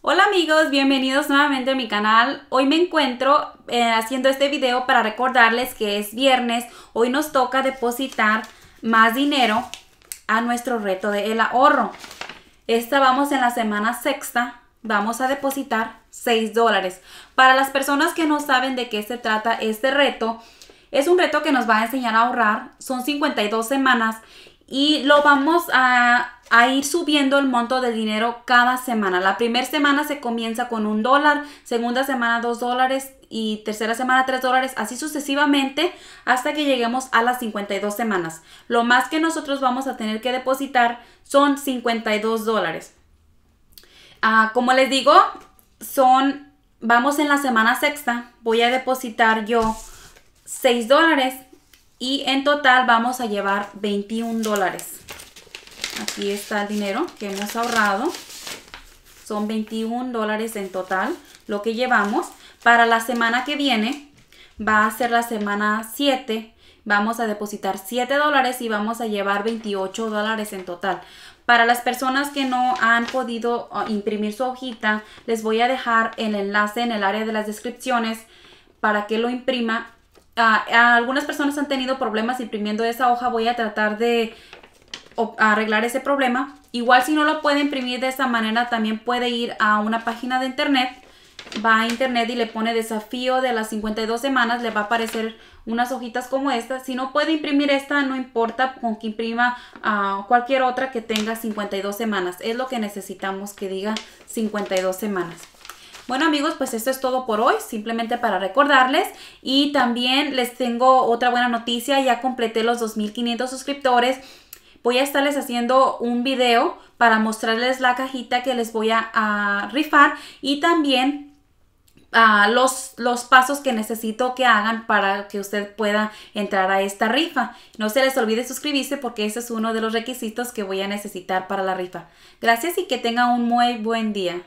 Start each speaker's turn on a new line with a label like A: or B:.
A: Hola amigos, bienvenidos nuevamente a mi canal. Hoy me encuentro eh, haciendo este video para recordarles que es viernes. Hoy nos toca depositar más dinero a nuestro reto del el ahorro. Esta vamos en la semana sexta, vamos a depositar 6 dólares. Para las personas que no saben de qué se trata este reto, es un reto que nos va a enseñar a ahorrar. Son 52 semanas y lo vamos a a ir subiendo el monto de dinero cada semana. La primera semana se comienza con un dólar, segunda semana dos dólares y tercera semana tres dólares, así sucesivamente hasta que lleguemos a las 52 semanas. Lo más que nosotros vamos a tener que depositar son 52 dólares. Ah, como les digo, son, vamos en la semana sexta, voy a depositar yo 6 dólares y en total vamos a llevar 21 dólares. Aquí está el dinero que hemos ahorrado. Son 21 dólares en total lo que llevamos. Para la semana que viene va a ser la semana 7. Vamos a depositar 7 dólares y vamos a llevar 28 dólares en total. Para las personas que no han podido ah, imprimir su hojita, les voy a dejar el enlace en el área de las descripciones para que lo imprima. Ah, algunas personas han tenido problemas imprimiendo esa hoja. Voy a tratar de arreglar ese problema. Igual si no lo puede imprimir de esa manera, también puede ir a una página de internet. Va a internet y le pone desafío de las 52 semanas, le va a aparecer unas hojitas como esta. Si no puede imprimir esta, no importa con que imprima a ah, cualquier otra que tenga 52 semanas. Es lo que necesitamos que diga 52 semanas. Bueno amigos, pues esto es todo por hoy, simplemente para recordarles y también les tengo otra buena noticia, ya completé los 2.500 suscriptores voy a estarles haciendo un video para mostrarles la cajita que les voy a, rifar y también ah, los, los pasos que necesito que hagan para que usted pueda entrar a esta rifa. No se les olvide suscribirse porque ese es uno de los requisitos que voy a necesitar para la rifa. Gracias y que tenga un muy buen día.